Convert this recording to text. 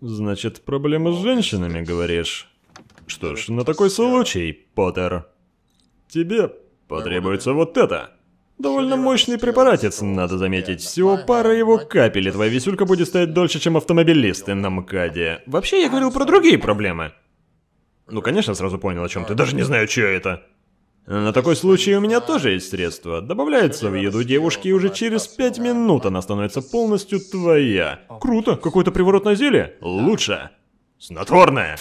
Значит, проблемы с женщинами, говоришь? Что ж, на такой случай, Поттер. Тебе потребуется вот это. Довольно мощный препаратец, надо заметить. Всего пара его капель, и твоя висюлька будет стоять дольше, чем автомобилисты на МКАДе. Вообще, я говорил про другие проблемы. Ну, конечно, сразу понял, о чем ты. Даже не знаю, чье это. На такой случай у меня тоже есть средство. Добавляется в еду девушки, и уже через пять минут она становится полностью твоя. Круто, какое-то приворотное зелье? Лучше. Снотворное.